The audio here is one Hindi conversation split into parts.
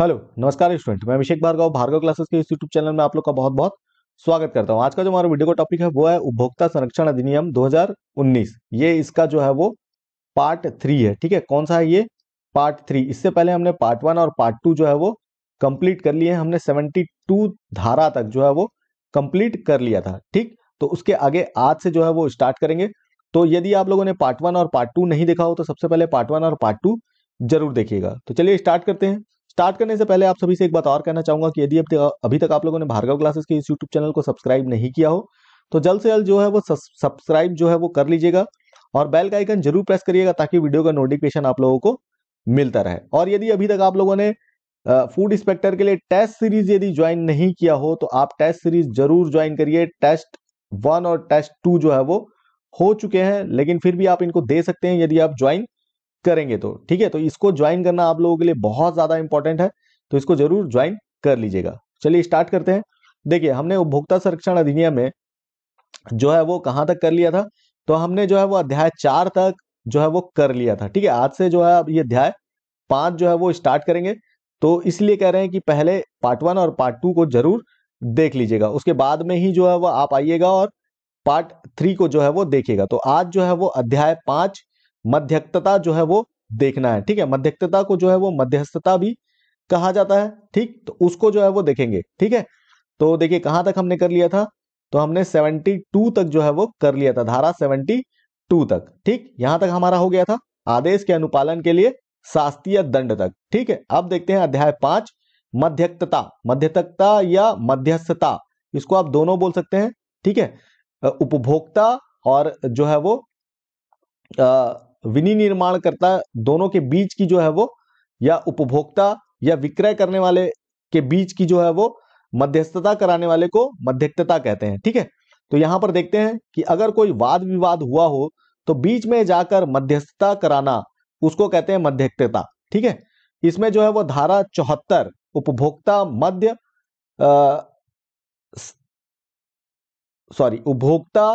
हेलो नमस्कार स्टूडेंट मैं अभिषेक भार्गव भार्गव क्लासेस के इस यूट्यूब चैनल में आप लोग का बहुत बहुत स्वागत करता हूं आज का जो हमारा वीडियो का टॉपिक है वो है उपभोक्ता संरक्षण अधिनियम 2019 ये इसका जो है वो पार्ट थ्री है ठीक है कौन सा है ये पार्ट थ्री इससे पहले हमने पार्ट वन और पार्ट टू जो है वो कम्प्लीट कर लिए हमने सेवेंटी धारा तक जो है वो कम्प्लीट कर लिया था ठीक तो उसके आगे आज से जो है वो स्टार्ट करेंगे तो यदि आप लोगों ने पार्ट वन और पार्ट टू नहीं देखा हो तो सबसे पहले पार्ट वन और पार्ट टू जरूर देखिएगा तो चलिए स्टार्ट करते हैं स्टार्ट करने से पहले आप सभी से एक बात और कहना चाहूंगा कि यदि अभी तक आप लोगों ने भार्गव क्लासेस के इस यूट्यूब चैनल को सब्सक्राइब नहीं किया हो तो जल्द से जल्द जो है वो सब्सक्राइब जो है वो कर लीजिएगा और बेल का आइकन जरूर प्रेस करिएगा ताकि वीडियो का नोटिफिकेशन आप लोगों को मिलता रहे और यदि अभी तक आप लोगों ने फूड इंस्पेक्टर के लिए टेस्ट सीरीज यदि ज्वाइन नहीं किया हो तो आप टेस्ट सीरीज जरूर ज्वाइन करिए टेस्ट वन और टेस्ट टू जो है वो हो चुके हैं लेकिन फिर भी आप इनको दे सकते हैं यदि आप ज्वाइन करेंगे तो ठीक है तो इसको ज्वाइन करना आप लोगों के लिए बहुत ज़्यादा इंपॉर्टेंट है तो इसको जरूर ज्वाइन कर लीजिएगा चलिए स्टार्ट करते हैं देखिए हमने उपभोक्ता संरक्षण अधिनियम में जो है वो कहां तक कर लिया था तो हमने जो है वो अध्याय चार तक जो है वो कर लिया था ठीक है आज से जो है अब ये अध्याय पांच जो है वो स्टार्ट करेंगे तो इसलिए कह रहे हैं कि पहले पार्ट वन और पार्ट टू को जरूर देख लीजिएगा उसके बाद में ही जो है वो आप आइएगा और पार्ट थ्री को जो है वो देखिएगा तो आज जो है वो अध्याय पांच मध्यस्थता जो है वो देखना है ठीक है मध्यस्थता को जो है वो मध्यस्थता भी कहा जाता है ठीक तो उसको जो है वो देखेंगे ठीक है तो देखिए कहां तक हमने कर लिया था तो हमने 72 तक जो है वो कर लिया था धारा 72 तक ठीक यहां तक हमारा हो गया था आदेश के अनुपालन के लिए शास्त्रीय दंड तक ठीक है अब देखते हैं अध्याय पांच मध्यक्तता मध्यस्थता या मध्यस्थता इसको आप दोनों बोल सकते हैं ठीक है उपभोक्ता और जो है वो विनिर्माण करता दोनों के बीच की जो है वो या उपभोक्ता या विक्रय करने वाले के बीच की जो है वो मध्यस्थता कराने वाले को मध्यस्थता कहते हैं ठीक है तो यहां पर देखते हैं कि अगर कोई वाद विवाद हुआ हो तो बीच में जाकर मध्यस्थता कराना उसको कहते हैं मध्यस्थता ठीक है इसमें जो है वो धारा चौहत्तर उपभोक्ता मध्य सॉरी उपभोक्ता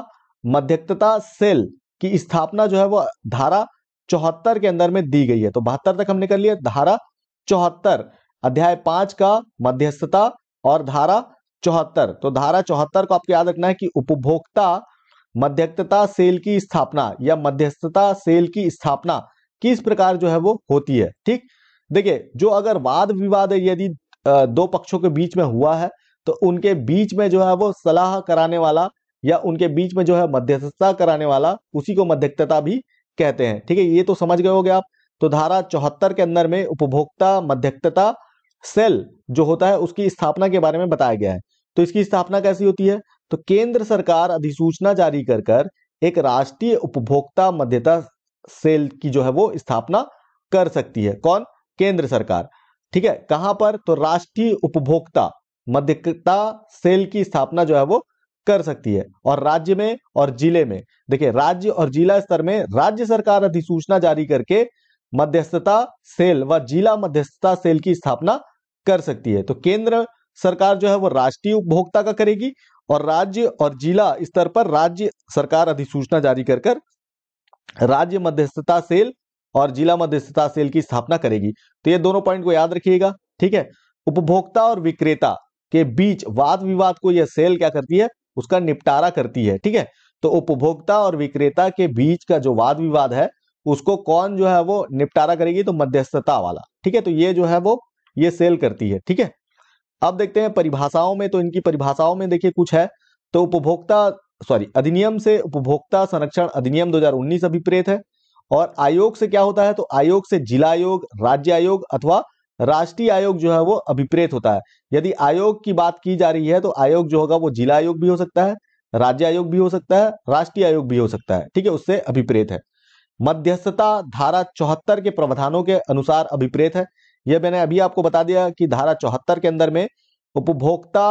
मध्यस्थता सेल की स्थापना जो है वो धारा चौहत्तर के अंदर में दी गई है तो बहत्तर तक हमने कर लिया धारा चौहत्तर अध्याय पांच का मध्यस्थता और धारा चौहत्तर तो धारा चौहत्तर को आपको याद रखना है कि उपभोक्ता मध्यस्थता सेल की स्थापना या मध्यस्थता सेल की स्थापना किस प्रकार जो है वो होती है ठीक देखिए जो अगर वाद विवाद यदि दो पक्षों के बीच में हुआ है तो उनके बीच में जो है वो सलाह कराने वाला या उनके बीच में जो है मध्यस्थता कराने वाला उसी को मध्यस्थता भी कहते हैं ठीक है ये तो समझ गए होगे आप तो धारा चौहत्तर के अंदर में उपभोक्ता मध्यस्थता सेल जो होता है उसकी स्थापना के बारे में बताया गया है तो इसकी स्थापना कैसी होती है तो केंद्र सरकार अधिसूचना जारी कर कर एक राष्ट्रीय उपभोक्ता मध्यता सेल की जो है वो स्थापना कर सकती है कौन केंद्र सरकार ठीक है कहां पर तो राष्ट्रीय उपभोक्ता मध्यता सेल की स्थापना जो है वो कर सकती है और राज्य में और जिले में देखिए राज्य और जिला स्तर में राज्य सरकार अधिसूचना जारी करके मध्यस्थता सेल व जिला मध्यस्थता सेल की स्थापना कर सकती है तो केंद्र सरकार जो है वो राष्ट्रीय उपभोक्ता का करेगी और राज्य और जिला स्तर पर राज्य सरकार अधिसूचना जारी कर कर राज्य मध्यस्थता सेल और जिला मध्यस्थता सेल की स्थापना करेगी तो ये दोनों पॉइंट को याद रखिएगा ठीक है उपभोक्ता और विक्रेता के बीच वाद विवाद को यह सेल क्या करती है उसका निपटारा करती है ठीक है तो उपभोक्ता और विक्रेता के बीच का जो वाद विवाद है उसको कौन जो है वो निपटारा करेगी तो मध्यस्थता वाला ठीक है तो ये जो है वो ये सेल करती है ठीक है अब देखते हैं परिभाषाओं में तो इनकी परिभाषाओं में देखिए कुछ है तो उपभोक्ता सॉरी अधिनियम से उपभोक्ता संरक्षण अधिनियम 2019 अभिप्रेत है और आयोग से क्या होता है तो आयोग से जिला आयोग राज्य आयोग अथवा राष्ट्रीय आयोग जो है वो अभिप्रेत होता है यदि आयोग की बात की जा रही है तो आयोग जो होगा वो जिला आयोग भी हो सकता है राज्य आयोग भी हो सकता है राष्ट्रीय आयोग भी हो सकता है ठीक है उससे अभिप्रेत है मध्यस्थता धारा चौहत्तर के प्रावधानों के अनुसार अभिप्रेत है यह मैंने अभी आपको बता दिया कि धारा चौहत्तर के अंदर में उपभोक्ता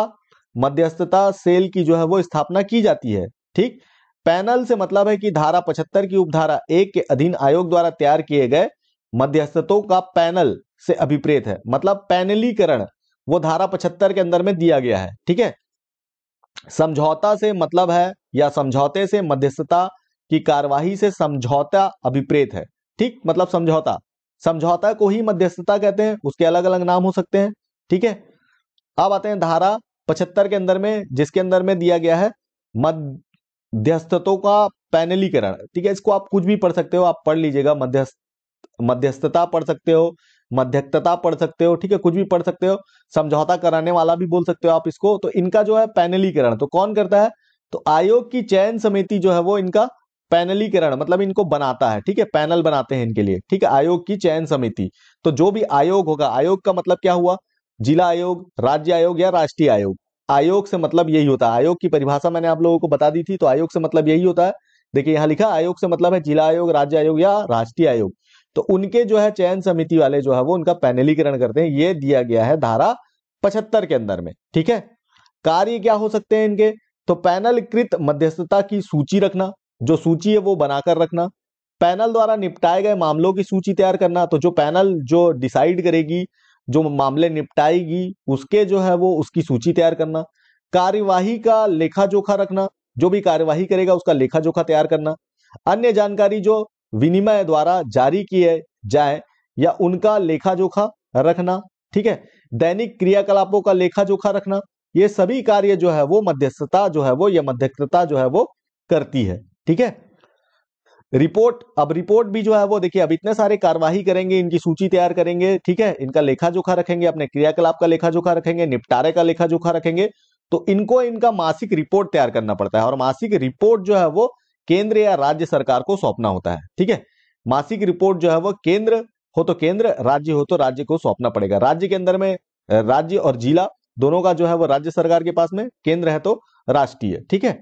मध्यस्थता सेल की जो है वो स्थापना की जाती है ठीक पैनल से मतलब है कि धारा पचहत्तर की उपधारा एक के अधीन आयोग द्वारा तैयार किए गए मध्यस्थतों का पैनल से अभिप्रेत है मतलब पैनलीकरण वो धारा पचहत्तर के अंदर में दिया गया है ठीक है समझौता से मतलब है या समझौते से मध्यस्थता की कार्यवाही से समझौता अभिप्रेत है ठीक मतलब समझौता समझौता को ही मध्यस्थता कहते हैं उसके अलग अलग नाम हो सकते हैं ठीक है अब आते हैं धारा पचहत्तर के अंदर में जिसके अंदर में दिया गया है मध्यस्थतों का पैनलीकरण ठीक है इसको आप कुछ भी पढ़ सकते हो आप पढ़ लीजिएगा मध्यस्थ मध्यस्थता पढ़ सकते हो मध्यस्थता पढ़ सकते हो ठीक है कुछ भी पढ़ सकते हो समझौता कराने वाला भी बोल सकते हो आप इसको तो इनका जो है पैनलीकरण तो कौन करता है तो आयोग की चयन समिति जो है वो इनका पैनलीकरण मतलब इनको बनाता है ठीक है पैनल बनाते हैं इनके लिए ठीक है आयोग की चयन समिति तो जो भी आयोग होगा आयोग का मतलब क्या हुआ जिला आयोग राज्य आयोग या राष्ट्रीय आयोग आयोग से मतलब यही होता है आयोग की परिभाषा मैंने आप लोगों को बता दी थी तो आयोग से मतलब यही होता है देखिए यहाँ लिखा आयोग से मतलब है जिला आयोग राज्य आयोग या राष्ट्रीय आयोग तो उनके जो है चयन समिति वाले जो है वो उनका पैनलीकरण करते हैं ये दिया गया है धारा पचहत्तर के अंदर में ठीक है कार्य क्या हो सकते हैं इनके तो पैनल कृत मध्यस्थता की सूची रखना जो सूची है वो बनाकर रखना पैनल द्वारा निपटाए गए मामलों की सूची तैयार करना तो जो पैनल जो डिसाइड करेगी जो मामले निपटाएगी उसके जो है वो उसकी सूची तैयार करना कार्यवाही का लेखा जोखा रखना जो भी कार्यवाही करेगा उसका लेखा जोखा तैयार करना अन्य जानकारी जो विनिमय द्वारा जारी किए जाए या उनका लेखा जोखा रखना ठीक है दैनिक क्रियाकलापों का लेखा जोखा रखना ये सभी कार्य जो है वो मध्यस्थता जो है वो या मध्यस्थता जो है वो करती है ठीक है रिपोर्ट अब रिपोर्ट भी जो है वो देखिए अब इतने सारे कार्यवाही करेंगे इनकी सूची तैयार करेंगे ठीक है इनका लेखा जोखा रखेंगे अपने क्रियाकलाप का लेखा जोखा रखेंगे निपटारे का लेखा जोखा रखेंगे तो इनको इनका मासिक रिपोर्ट तैयार करना पड़ता है और मासिक रिपोर्ट जो है वो केंद्र या राज्य सरकार को सौंपना होता है ठीक है मासिक रिपोर्ट जो है वो केंद्र हो तो केंद्र राज्य हो तो राज्य को सौंपना पड़ेगा राज्य के अंदर में राज्य और जिला दोनों का जो है वो राज्य सरकार के पास में केंद्र है तो राष्ट्रीय ठीक है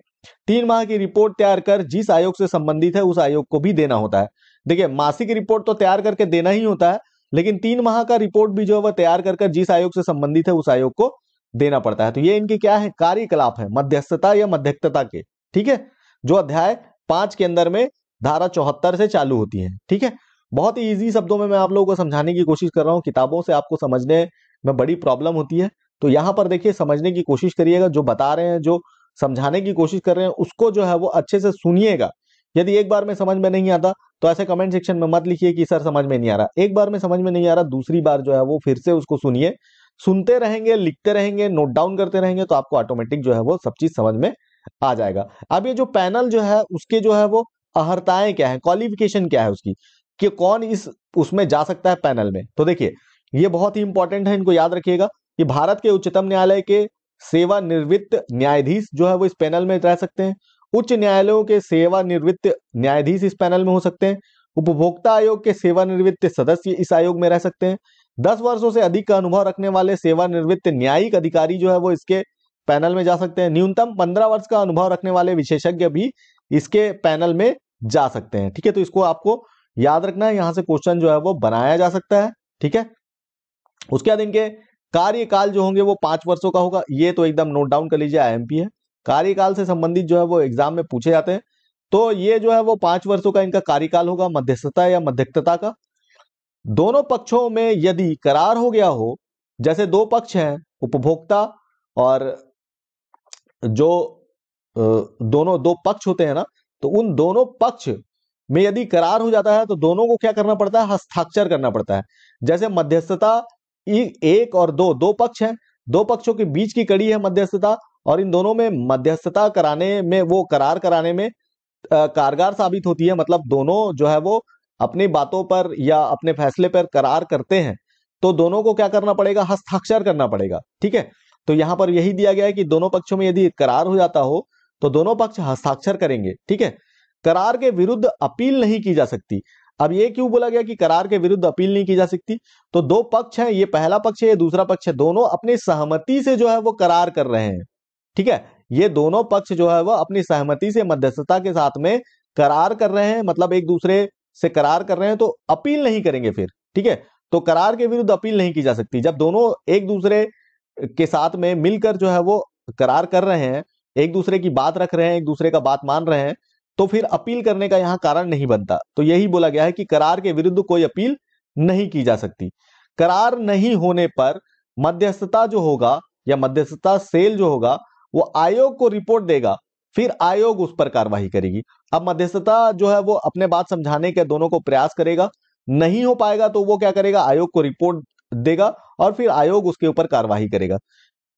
तीन माह की रिपोर्ट तैयार कर जिस आयोग से संबंधित है उस आयोग को भी देना होता है देखिए मासिक रिपोर्ट तो तैयार करके देना ही होता है लेकिन तीन माह का रिपोर्ट भी जो है वह तैयार कर जिस आयोग से संबंधित है उस आयोग को देना पड़ता है तो ये इनके क्या है कार्यकलाप है मध्यस्थता या मध्यस्थता के ठीक है जो अध्याय पांच के अंदर में धारा चौहत्तर से चालू होती है ठीक है बहुत ही ईजी शब्दों में मैं आप लोगों को समझाने की कोशिश कर रहा हूँ किताबों से आपको समझने में बड़ी प्रॉब्लम होती है तो यहाँ पर देखिए समझने की कोशिश करिएगा जो बता रहे हैं जो समझाने की कोशिश कर रहे हैं उसको जो है वो अच्छे से सुनिएगा यदि एक बार में समझ में नहीं आता तो ऐसे कमेंट सेक्शन में मत लिखिए कि सर समझ में नहीं आ रहा एक बार में समझ में नहीं आ रहा दूसरी बार जो है वो फिर से उसको सुनिए सुनते रहेंगे लिखते रहेंगे नोट डाउन करते रहेंगे तो आपको ऑटोमेटिक जो है वो सब चीज समझ में आ जाएगा अब ये जो पैनल जो है उसके जो है वो अहर्ताएं क्या है क्वालिफिकेशन क्या है उसकी कि कौन इस उसमें जा सकता है पैनल में तो देखिए ये बहुत ही इंपॉर्टेंट है इनको याद रखिएगा कि भारत के उच्चतम न्यायालय के सेवानिवृत्त न्यायाधीश जो है वो इस पैनल में रह सकते हैं उच्च न्यायालयों के सेवानिवृत्त न्यायाधीश इस पैनल में हो सकते हैं उपभोक्ता आयोग के सेवानिवृत्त सदस्य इस आयोग में रह सकते हैं दस वर्षों से अधिक का अनुभव रखने वाले सेवानिवृत्त न्यायिक अधिकारी जो है वो इसके पैनल में जा सकते हैं न्यूनतम पंद्रह वर्ष का अनुभव रखने वाले विशेषज्ञ भी इसके पैनल में जा सकते हैं ठीक है तो इसको आपको याद रखना है यहां से क्वेश्चन जो है वो बनाया जा सकता है ठीक है उसके बाद इनके कार्यकाल जो होंगे वो पांच वर्षों का होगा ये तो एकदम नोट डाउन कर लीजिए आई है कार्यकाल से संबंधित जो है वो एग्जाम में पूछे जाते हैं तो ये जो है वो पांच वर्षों का इनका कार्यकाल होगा मध्यस्थता या मध्यस्थता का दोनों पक्षों में यदि करार हो गया हो जैसे दो पक्ष हैं उपभोक्ता और जो दोनों दो पक्ष होते हैं ना तो उन दोनों पक्ष में यदि करार हो जाता है तो दोनों को क्या करना पड़ता है हस्ताक्षर करना पड़ता है जैसे मध्यस्थता एक और दो दो पक्ष हैं दो पक्षों के बीच की कड़ी है मध्यस्थता और इन दोनों में मध्यस्थता कराने में वो करार कराने में कारगर साबित होती है मतलब दोनों जो है वो अपनी बातों पर या अपने फैसले पर करार करते हैं तो दोनों को क्या करना पड़ेगा हस्ताक्षर करना पड़ेगा ठीक है तो यहां पर यही दिया गया है कि दोनों पक्षों में यदि करार हो जाता हो तो दोनों पक्ष हस्ताक्षर करेंगे ठीक है करार के विरुद्ध अपील नहीं की जा सकती अब ये क्यों बोला गया कि करार के विरुद्ध अपील नहीं की जा सकती तो दो पक्ष हैं ये पहला पक्ष है ये दूसरा पक्ष है दोनों अपनी सहमति से जो है वो करार कर रहे हैं ठीक है ये दोनों पक्ष जो है वो अपनी सहमति से मध्यस्थता के साथ में करार कर रहे हैं मतलब एक दूसरे से करार कर रहे हैं तो अपील नहीं करेंगे फिर ठीक है तो करार के विरुद्ध अपील नहीं की जा सकती जब दोनों एक दूसरे के साथ में मिलकर जो है वो करार कर रहे हैं एक दूसरे की बात रख रहे हैं एक दूसरे का बात मान रहे हैं तो फिर अपील करने का यहाँ कारण नहीं बनता तो यही बोला गया है कि करार के विरुद्ध कोई अपील नहीं की जा सकती करार नहीं होने पर मध्यस्थता जो होगा या मध्यस्थता सेल जो होगा वो आयोग को रिपोर्ट देगा फिर आयोग उस पर कार्रवाई करेगी अब मध्यस्थता जो है वो अपने बात समझाने के दोनों को प्रयास करेगा नहीं हो पाएगा तो वो क्या करेगा आयोग को रिपोर्ट देगा और फिर आयोग उसके ऊपर कार्रवाई करेगा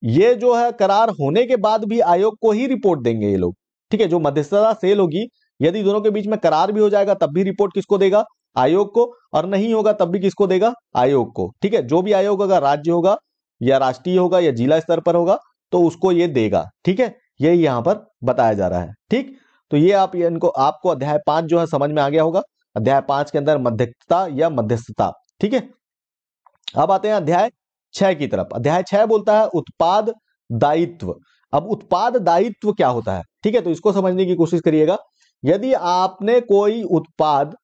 ये जो है करार होने के बाद भी आयोग को ही रिपोर्ट देंगे ये लोग ठीक है जो मध्यस्थता सेल होगी यदि दोनों के बीच में करार भी हो जाएगा तब भी रिपोर्ट किसको देगा आयोग को और नहीं होगा तब भी किसको देगा आयोग को ठीक है जो भी आयोग अगर राज्य होगा या राष्ट्रीय होगा या जिला स्तर पर होगा तो उसको ये देगा ठीक है ये यहाँ पर बताया जा रहा है ठीक तो ये आप ये इनको आपको अध्याय पांच जो है समझ में आ गया होगा अध्याय पांच के अंदर मध्यस्थता या मध्यस्थता ठीक है अब आते हैं अध्याय छह की तरफ अध्याय छह बोलता है उत्पाद दायित्व अब उत्पाद दायित्व क्या होता है ठीक है तो इसको समझने की कोशिश करिएगा यदि आपने कोई उत्पाद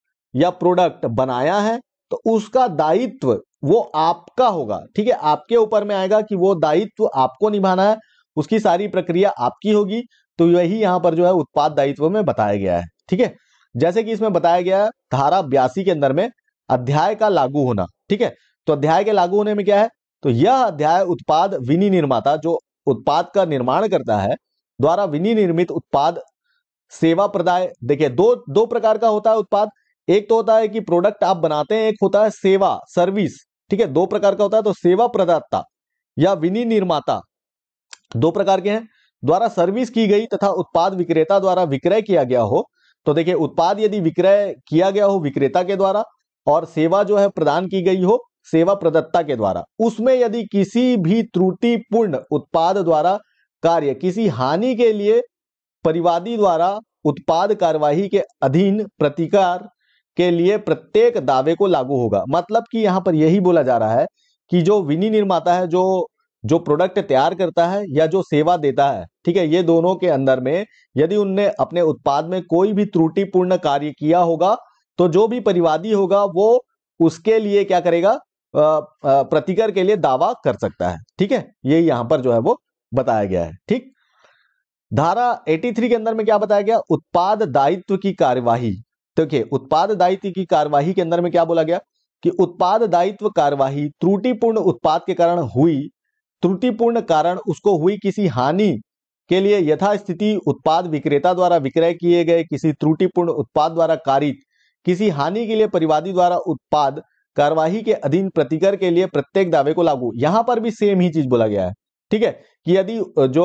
या प्रोडक्ट बनाया है तो उसका दायित्व वो आपका होगा ठीक है आपके ऊपर में आएगा कि वो दायित्व आपको निभाना है उसकी सारी प्रक्रिया आपकी होगी तो यही यहां पर जो है उत्पाद दायित्व में बताया गया है ठीक है जैसे कि इसमें बताया गया है धारा बयासी के अंदर में अध्याय का लागू होना ठीक है तो अध्याय के लागू होने में क्या है तो यह अध्याय उत्पाद विनी निर्माता जो उत्पाद का निर्माण करता है द्वारा विनी निर्मित उत्पाद सेवा प्रदाय देखिए दो दो प्रकार का होता है उत्पाद एक तो होता है कि प्रोडक्ट आप बनाते हैं एक होता है सेवा सर्विस ठीक है दो प्रकार का होता है तो सेवा प्रदाता या विनी निर्माता दो प्रकार के हैं द्वारा सर्विस की गई तथा उत्पाद विक्रेता द्वारा विक्रय किया गया हो तो देखिए उत्पाद यदि विक्रय किया गया हो विक्रेता के द्वारा और सेवा जो है प्रदान की गई हो सेवा प्रदत्ता के द्वारा उसमें यदि किसी भी त्रुटिपूर्ण उत्पाद द्वारा कार्य किसी हानि के लिए परिवादी द्वारा उत्पाद कार्यवाही के अधीन प्रतिकार के लिए प्रत्येक दावे को लागू होगा मतलब कि यहां पर यही बोला जा रहा है कि जो विनी निर्माता है जो जो प्रोडक्ट तैयार करता है या जो सेवा देता है ठीक है ये दोनों के अंदर में यदि उनने अपने उत्पाद में कोई भी त्रुटिपूर्ण कार्य किया होगा तो जो भी परिवादी होगा वो उसके लिए क्या करेगा प्रतिकर के लिए दावा कर सकता है ठीक है ये यहां पर जो है वो बताया गया है ठीक धारा 83 के अंदर में क्या बताया गया उत्पाद दायित्व की कार्यवाही देखिए तो उत्पाद दायित्व की कार्यवाही के अंदर में क्या बोला गया कि उत्पाद दायित्व कार्यवाही त्रुटिपूर्ण उत्पाद के कारण हुई त्रुटिपूर्ण कारण उसको हुई किसी हानि के लिए यथास्थिति उत्पाद विक्रेता द्वारा विक्रय किए गए किसी त्रुटिपूर्ण उत्पाद द्वारा कारित किसी हानि के लिए परिवादी द्वारा उत्पाद कार्यवाही के अधीन प्रतिकर के लिए प्रत्येक दावे को लागू यहां पर भी सेम ही चीज बोला गया है ठीक है कि यदि जो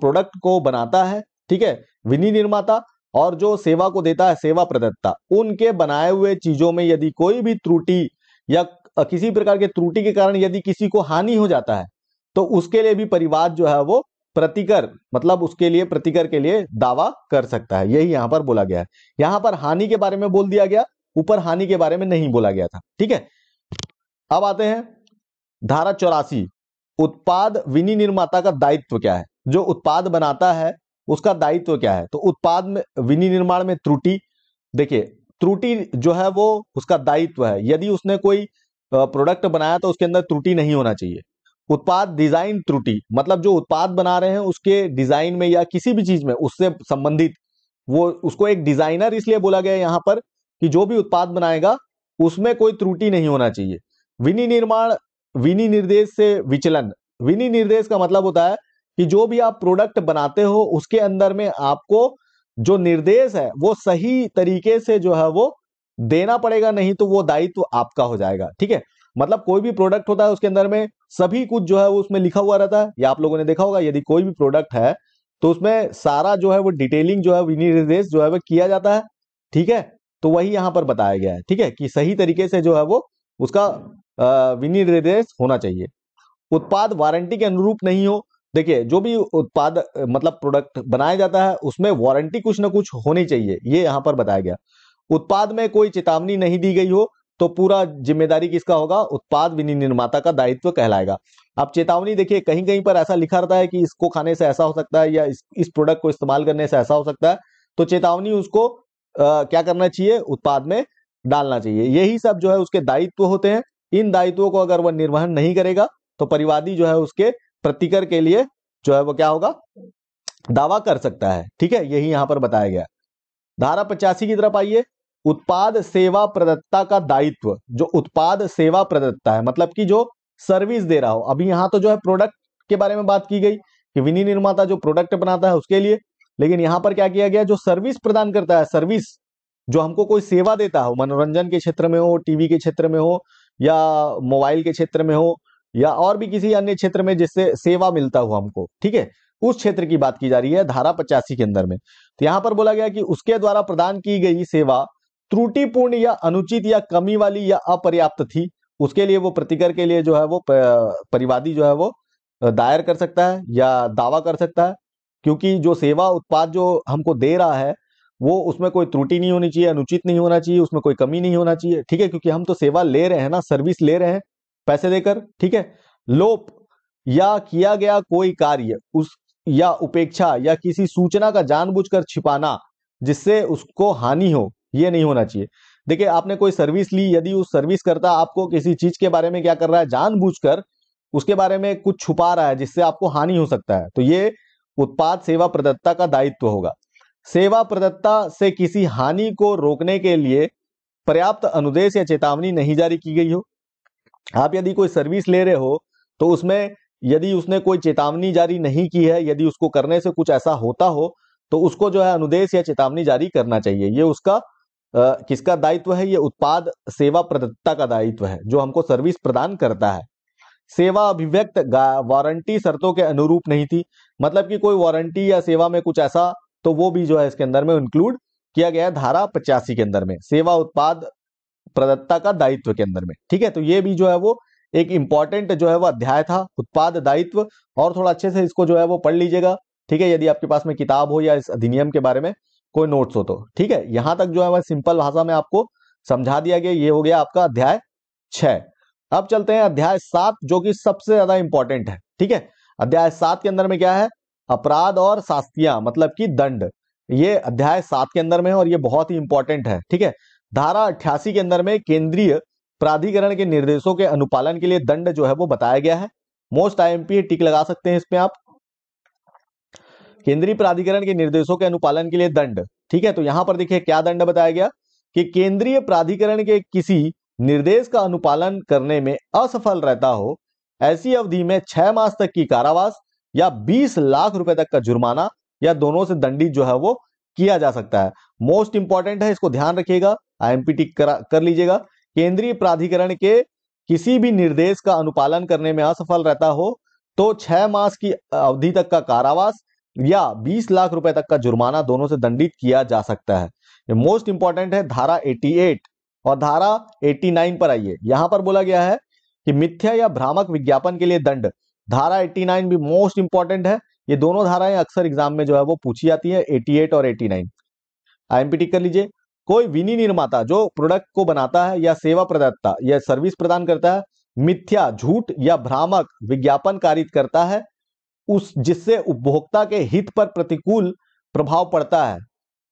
प्रोडक्ट को बनाता है ठीक है विनिर्माता और जो सेवा को देता है सेवा प्रदत्ता उनके बनाए हुए चीजों में यदि कोई भी त्रुटि या किसी प्रकार के त्रुटि के कारण यदि किसी को हानि हो जाता है तो उसके लिए भी परिवार जो है वो प्रतिकर मतलब उसके लिए प्रतिकर के लिए दावा कर सकता है यही यहां पर बोला गया है यहां पर हानि के बारे में बोल दिया गया ऊपर हानि के बारे में नहीं बोला गया था ठीक है अब आते हैं धारा चौरासी उत्पाद विनिर्माता का दायित्व क्या है जो उत्पाद बनाता है उसका दायित्व क्या है तो उत्पाद में विनिर्माण में त्रुटि देखिए त्रुटि जो है वो उसका दायित्व है यदि उसने कोई प्रोडक्ट बनाया तो उसके अंदर त्रुटि नहीं होना चाहिए उत्पाद डिजाइन त्रुटि मतलब जो उत्पाद बना रहे हैं उसके डिजाइन में या किसी भी चीज में उससे संबंधित वो उसको एक डिजाइनर इसलिए बोला गया यहां पर कि जो भी उत्पाद बनाएगा उसमें कोई त्रुटि नहीं होना चाहिए विनिर्माण विनिर्देश से विचलन विनिर्देश का मतलब होता है कि जो भी आप प्रोडक्ट बनाते हो उसके अंदर में आपको जो निर्देश है वो सही तरीके से जो है वो देना पड़ेगा नहीं तो वो दायित्व तो आपका हो जाएगा ठीक है मतलब कोई भी प्रोडक्ट होता है उसके अंदर में सभी कुछ जो है वो उसमें लिखा हुआ रहता है या आप लोगों ने देखा होगा यदि कोई भी प्रोडक्ट है तो उसमें सारा जो है वो डिटेलिंग जो है विनिर्देश जो है वो किया जाता है ठीक है तो वही यहाँ पर बताया गया है ठीक है कि सही तरीके से जो है वो उसका विनिर्देश होना चाहिए उत्पाद वारंटी के अनुरूप नहीं हो देखिए जो भी उत्पाद मतलब प्रोडक्ट बनाया जाता है उसमें वारंटी कुछ ना कुछ होनी चाहिए ये यहाँ पर बताया गया उत्पाद में कोई चेतावनी नहीं दी गई हो तो पूरा जिम्मेदारी किसका होगा उत्पाद विनिर्माता का दायित्व कहलाएगा अब चेतावनी देखिए कहीं कहीं पर ऐसा लिखा रहता है कि इसको खाने से ऐसा हो सकता है या इस, इस प्रोडक्ट को इस्तेमाल करने से ऐसा हो सकता है तो चेतावनी उसको क्या करना चाहिए उत्पाद में डालना चाहिए यही सब जो है उसके दायित्व होते हैं इन दायित्वों को अगर वह निर्वहन नहीं करेगा तो परिवादी जो है उसके प्रतिकर के लिए जो है वो क्या होगा दावा कर सकता है ठीक है यही यहां पर बताया गया धारा पचासी की तरफ आइए उत्पाद सेवा प्रदत्ता का दायित्व जो उत्पाद सेवा प्रदत्ता है मतलब कि जो सर्विस दे रहा हो अभी यहाँ तो जो है प्रोडक्ट के बारे में बात की गई कि विनी निर्माता जो प्रोडक्ट बनाता है उसके लिए लेकिन यहां पर क्या किया गया जो सर्विस प्रदान करता है सर्विस जो हमको कोई सेवा देता हो मनोरंजन के क्षेत्र में हो टीवी के क्षेत्र में हो या मोबाइल के क्षेत्र में हो या और भी किसी अन्य क्षेत्र में जिससे सेवा मिलता हो हमको ठीक है उस क्षेत्र की बात की जा रही है धारा पचासी के अंदर में तो यहां पर बोला गया कि उसके द्वारा प्रदान की गई सेवा त्रुटिपूर्ण या अनुचित या कमी वाली या अपर्याप्त थी उसके लिए वो प्रतिकर के लिए जो है वो परिवादी जो है वो दायर कर सकता है या दावा कर सकता है क्योंकि जो सेवा उत्पाद जो हमको दे रहा है वो उसमें कोई त्रुटि नहीं होनी चाहिए अनुचित नहीं होना चाहिए उसमें कोई कमी नहीं होना चाहिए ठीक है क्योंकि हम तो सेवा ले रहे हैं ना सर्विस ले रहे हैं पैसे देकर ठीक है लोप या किया गया कोई कार्य उस या उपेक्षा या किसी सूचना का जानबूझकर छिपाना जिससे उसको हानि हो ये नहीं होना चाहिए देखिए आपने कोई सर्विस ली यदि उस सर्विस करता आपको किसी चीज के बारे में क्या कर रहा है जानबूझकर उसके बारे में कुछ छुपा रहा है जिससे आपको हानि हो सकता है तो ये उत्पाद सेवा प्रदत्ता का दायित्व होगा सेवा प्रदत्ता से किसी हानि को रोकने के लिए पर्याप्त अनुदेश या चेतावनी नहीं जारी की गई हो आप यदि कोई सर्विस ले रहे हो तो उसमें यदि उसने कोई चेतावनी जारी नहीं की है यदि उसको करने से कुछ ऐसा होता हो तो उसको जो है अनुदेश या चेतावनी जारी करना चाहिए ये उसका आ, किसका दायित्व है ये उत्पाद सेवा प्रदत्ता का दायित्व है जो हमको सर्विस प्रदान करता है सेवा अभिव्यक्त वारंटी शर्तों के अनुरूप नहीं थी मतलब कि कोई वारंटी या सेवा में कुछ ऐसा तो वो भी जो है इसके अंदर में इंक्लूड किया गया है धारा पचासी के अंदर में सेवा उत्पाद प्रदत्ता का दायित्व के अंदर में ठीक है तो ये भी जो है वो एक इंपॉर्टेंट जो है वो अध्याय था उत्पाद दायित्व और थोड़ा अच्छे से इसको जो है वो पढ़ लीजिएगा ठीक है यदि आपके पास में किताब हो या इस अधिनियम के बारे में कोई नोट्स हो तो ठीक है यहां तक जो है वह सिंपल भाषा में आपको समझा दिया गया ये हो गया आपका अध्याय छह अब चलते हैं अध्याय सात जो कि सबसे ज्यादा इंपॉर्टेंट है ठीक है अध्याय सात के अंदर में क्या है अपराध और शास्तियां मतलब कि दंड ये अध्याय सात के अंदर में है और ये बहुत ही इंपॉर्टेंट है ठीक है धारा अठासी के अंदर में केंद्रीय प्राधिकरण के निर्देशों के अनुपालन के लिए दंड जो है वो बताया गया है मोस्ट आईएमपी टिक लगा सकते हैं इसमें आप केंद्रीय प्राधिकरण के निर्देशों के अनुपालन के लिए दंड ठीक है तो यहां पर देखिए क्या दंड बताया गया कि केंद्रीय प्राधिकरण के किसी निर्देश का अनुपालन करने में असफल रहता हो ऐसी अवधि में छह मास तक की कारावास या बीस लाख रुपए तक का जुर्माना या दोनों से दंडित जो है वो किया जा सकता है मोस्ट इंपॉर्टेंट है इसको ध्यान रखिएगा आईएमपीटी कर लीजिएगा केंद्रीय प्राधिकरण के किसी भी निर्देश का अनुपालन करने में असफल रहता हो तो छह मास की अवधि तक का कारावास या 20 लाख रुपए तक का जुर्माना दोनों से दंडित किया जा सकता है मोस्ट इंपॉर्टेंट है धारा 88 और धारा 89 पर आइए यहां पर बोला गया है कि मिथ्या या भ्रामक विज्ञापन के लिए दंड धारा 89 भी मोस्ट इंपॉर्टेंट है ये दोनों धाराएं अक्सर एग्जाम में जो है वो पूछी जाती है 88 और 89 आईएमपीटी कर लीजिए कोई विनी निर्माता जो प्रोडक्ट को बनाता है या सेवा प्रदाता या सर्विस प्रदान करता है मिथ्या झूठ या भ्रामक विज्ञापन कारित करता है उस जिससे उपभोक्ता के हित पर प्रतिकूल प्रभाव पड़ता है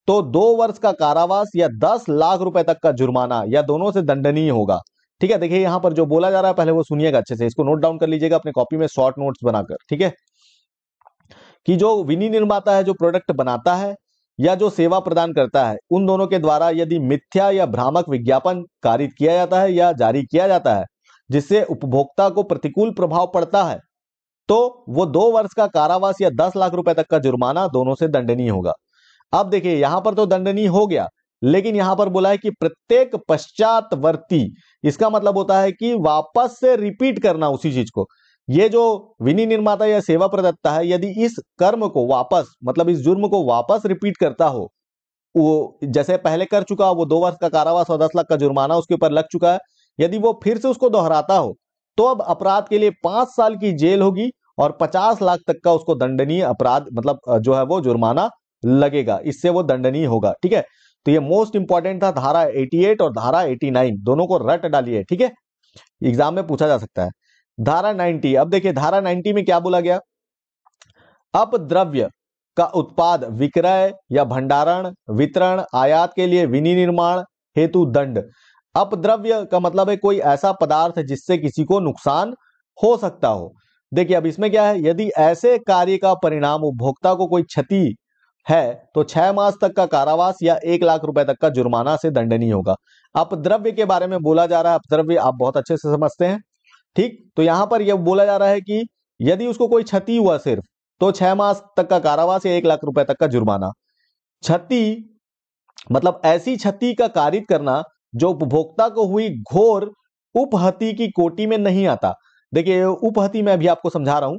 तो दो वर्ष का कारावास या दस लाख रुपए तक का जुर्माना या दोनों से दंडनीय होगा ठीक है देखिए यहां पर जो बोला जा रहा है पहले वो सुनिएगा अच्छे से इसको नोट डाउन कर लीजिएगा अपने कॉपी में शॉर्ट नोट्स बनाकर ठीक है कि जो विनी निर्माता है जो प्रोडक्ट बनाता है या जो सेवा प्रदान करता है उन दोनों के द्वारा यदि मिथ्या या भ्रामक विज्ञापन कारित किया जाता है या जारी किया जाता है जिससे उपभोक्ता को प्रतिकूल प्रभाव पड़ता है तो वो दो वर्ष का कारावास या दस लाख रुपए तक का जुर्माना दोनों से दंडनीय होगा अब देखिए यहां पर तो दंडनीय हो गया लेकिन यहां पर बोला है कि प्रत्येक पश्चातवर्ती इसका मतलब होता है कि वापस से रिपीट करना उसी चीज को ये जो विनी निर्माता या सेवा प्रदत्ता है यदि इस कर्म को वापस मतलब इस जुर्म को वापस रिपीट करता हो वो जैसे पहले कर चुका वो दो वर्ष का कारावास और दस लाख का जुर्माना उसके ऊपर लग चुका है यदि वो फिर से उसको दोहराता हो तो अब अपराध के लिए पांच साल की जेल होगी और पचास लाख तक का उसको दंडनीय अपराध मतलब जो है वो जुर्माना लगेगा इससे वो दंडनीय होगा ठीक है तो ये मोस्ट इंपॉर्टेंट था धारा 88 और धारा 89 दोनों को रट डालिए ठीक है एग्जाम में पूछा जा सकता है धारा 90 अब देखिए धारा 90 में क्या बोला गया द्रव्य का उत्पाद विक्रय या भंडारण वितरण आयात के लिए विनिर्माण हेतु दंड अपद्रव्य का मतलब है कोई ऐसा पदार्थ जिससे किसी को नुकसान हो सकता हो देखिए अब इसमें क्या है यदि ऐसे कार्य का परिणाम उपभोक्ता को कोई क्षति है तो छह मास तक का कारावास या एक लाख रुपए तक का जुर्माना से दंडनीय होगा अपद्रव्य के बारे में बोला जा रहा है अपद्रव्य आप बहुत अच्छे से समझते हैं ठीक तो यहां पर यह बोला जा रहा है कि यदि उसको कोई क्षति हुआ सिर्फ तो छह मास तक का कारावास या एक लाख रुपए तक का जुर्माना क्षति मतलब ऐसी क्षति का कारित करना जो उपभोक्ता को हुई घोर उपहति की कोटि में नहीं आता देखिए उपहति मैं भी आपको समझा रहा हूं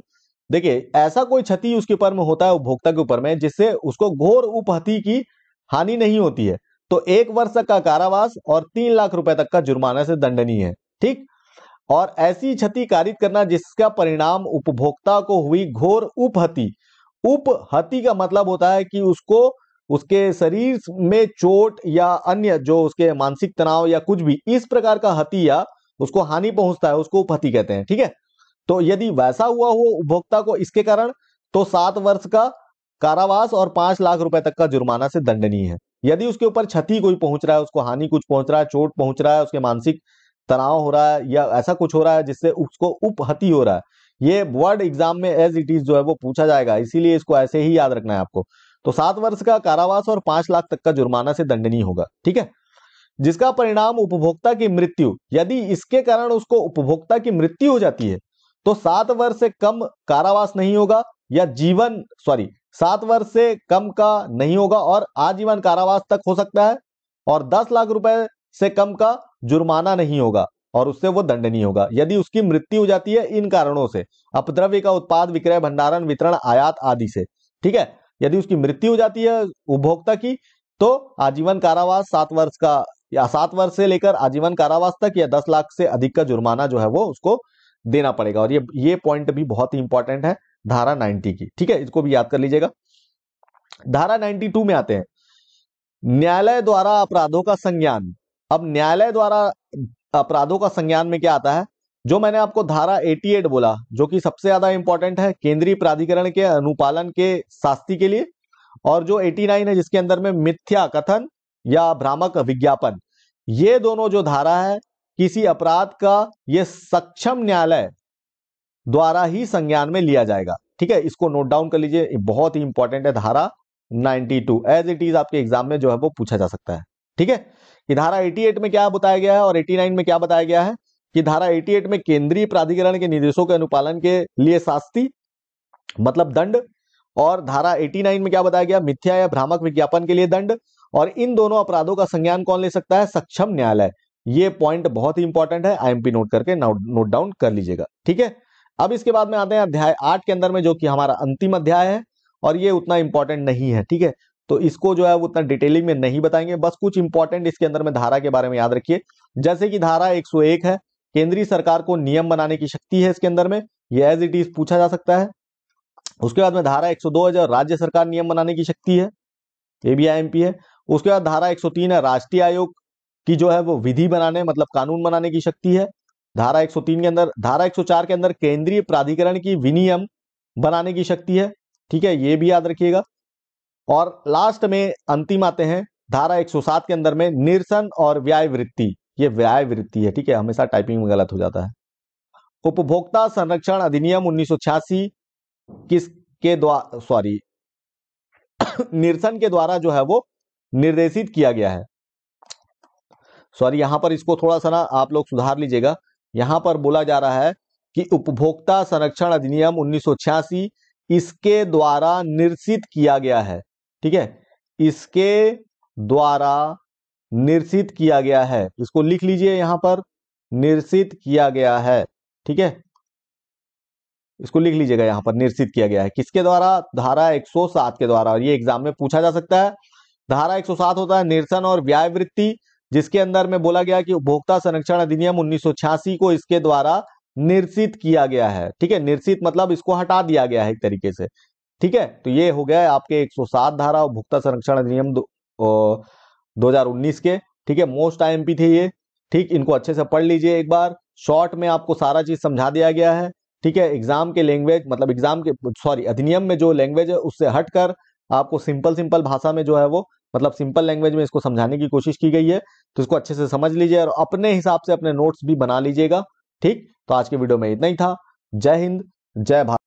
देखिए ऐसा कोई क्षति उसके ऊपर में होता है उपभोक्ता के ऊपर में जिससे उसको घोर उपहति की हानि नहीं होती है तो एक वर्ष तक का कारावास और तीन लाख रुपए तक का जुर्माना से दंडनीय है ठीक और ऐसी क्षति कारित करना जिसका परिणाम उपभोक्ता को हुई घोर उपहति उपहति का मतलब होता है कि उसको उसके शरीर में चोट या अन्य जो उसके मानसिक तनाव या कुछ भी इस प्रकार का हति या उसको हानि पहुंचता है उसको उपहति कहते हैं ठीक है तो यदि वैसा हुआ हो उपभोक्ता को इसके कारण तो सात वर्ष का कारावास और पांच लाख रुपए तक का जुर्माना से दंडनीय है यदि उसके ऊपर क्षति कोई पहुंच रहा है उसको हानि कुछ पहुंच रहा है चोट पहुंच रहा है उसके मानसिक तनाव हो रहा है या ऐसा कुछ हो रहा है जिससे उसको उपहति हो रहा है ये वर्ड एग्जाम में एज इट इज जो है वो पूछा जाएगा इसीलिए इसको ऐसे ही याद रखना है आपको तो सात वर्ष का कारावास और पांच लाख तक का जुर्माना से दंडनीय होगा ठीक है जिसका परिणाम उपभोक्ता की मृत्यु यदि इसके कारण उसको उपभोक्ता की मृत्यु हो जाती है तो सात वर्ष से कम कारावास नहीं होगा या जीवन सॉरी सात वर्ष से कम का नहीं होगा और आजीवन कारावास तक हो सकता है और दस लाख रुपए से कम का जुर्माना नहीं होगा और उससे वो दंडनीय होगा यदि उसकी मृत्यु हो जाती है इन कारणों से अपद्रव्य का उत्पाद विक्रय भंडारण वितरण आयात आदि से ठीक है यदि उसकी मृत्यु हो जाती है उपभोक्ता की तो आजीवन कारावास सात वर्ष का या सात वर्ष से लेकर आजीवन कारावास तक या दस लाख से अधिक का जुर्माना जो है वो उसको देना पड़ेगा और ये ये पॉइंट भी बहुत ही इंपॉर्टेंट है धारा 90 की ठीक है इसको भी याद कर लीजिएगा धारा 92 में आते हैं न्यायालय द्वारा अपराधों का संज्ञान अब न्यायालय द्वारा अपराधों का संज्ञान में क्या आता है जो मैंने आपको धारा 88 बोला जो कि सबसे ज्यादा इंपॉर्टेंट है केंद्रीय प्राधिकरण के अनुपालन के शास्त्री के लिए और जो 89 है जिसके अंदर में मिथ्या कथन या भ्रामक विज्ञापन ये दोनों जो धारा है किसी अपराध का यह सक्षम न्यायालय द्वारा ही संज्ञान में लिया जाएगा ठीक है इसको नोट डाउन कर लीजिए बहुत ही इंपॉर्टेंट है धारा 92 एज इट इज आपके एग्जाम में जो है वो पूछा जा सकता है ठीक है कि धारा 88 में क्या बताया गया है और 89 में क्या बताया गया है कि धारा 88 में केंद्रीय प्राधिकरण के निर्देशों के अनुपालन के लिए शास्त्री मतलब दंड और धारा 89 में क्या बताया गया मिथ्या या भ्रामक विज्ञापन के लिए दंड और इन दोनों अपराधों का संज्ञान कौन ले सकता है सक्षम न्यायालय ये पॉइंट बहुत ही इंपॉर्टेंट है आईएमपी नोट करके नोट डाउन कर लीजिएगा ठीक है अब इसके बाद में आते हैं अध्याय आठ के अंदर में जो कि हमारा अंतिम अध्याय है और ये उतना इंपॉर्टेंट नहीं है ठीक है तो इसको जो है वो उतना डिटेलिंग में नहीं बताएंगे बस कुछ इंपॉर्टेंट इसके अंदर में धारा के बारे में याद रखिए जैसे कि धारा 101 है केंद्रीय सरकार को नियम बनाने की शक्ति है इसके अंदर में ये एज इट इज पूछा जा सकता है उसके बाद में धारा एक है जो राज्य सरकार नियम बनाने की शक्ति है ये भी आई है उसके बाद धारा 103 है राष्ट्रीय आयोग की जो है वो विधि बनाने मतलब कानून बनाने की शक्ति है धारा 103 के अंदर धारा 104 के अंदर केंद्रीय प्राधिकरण की विनियम बनाने की शक्ति है ठीक है ये भी याद रखिएगा और लास्ट में अंतिम आते हैं धारा 107 के अंदर में निरसन और व्याय वृत्ति ये व्याय वृत्ति है ठीक है हमेशा टाइपिंग में गलत हो जाता है उपभोक्ता संरक्षण अधिनियम उन्नीस किस के द्वारा सॉरी निरसन के द्वारा जो है वो निर्देशित किया गया है सॉरी यहाँ पर इसको थोड़ा सा ना आप लोग सुधार लीजिएगा यहाँ पर बोला जा रहा है कि उपभोक्ता संरक्षण अधिनियम उन्नीस इसके द्वारा निर्सित किया गया है ठीक है इसके द्वारा निर्सित किया गया है इसको लिख लीजिए यहाँ पर निर्षित किया गया है ठीक है इसको लिख लीजिएगा यहाँ पर निर्षित किया गया है किसके द्वारा धारा 107 के द्वारा और ये एग्जाम में पूछा जा सकता है धारा 107 होता है निरसन और व्याय वृत्ति जिसके अंदर में बोला गया कि उपभोक्ता संरक्षण अधिनियम उन्नीस को इसके द्वारा निरसित किया गया है ठीक है निरसित मतलब इसको हटा दिया गया है एक तरीके से ठीक है तो ये हो गया आपके 107 धारा उपभोक्ता संरक्षण अधिनियम दो, हजार के ठीक है मोस्ट आई थे ये ठीक इनको अच्छे से पढ़ लीजिए एक बार शॉर्ट में आपको सारा चीज समझा दिया गया है ठीक है एग्जाम के लैंग्वेज मतलब एग्जाम के सॉरी अधिनियम में जो लैंग्वेज है उससे हटकर आपको सिंपल सिंपल भाषा में जो है वो मतलब सिंपल लैंग्वेज में इसको समझाने की कोशिश की गई है तो इसको अच्छे से समझ लीजिए और अपने हिसाब से अपने नोट्स भी बना लीजिएगा ठीक तो आज के वीडियो में इतना ही था जय हिंद जय भारत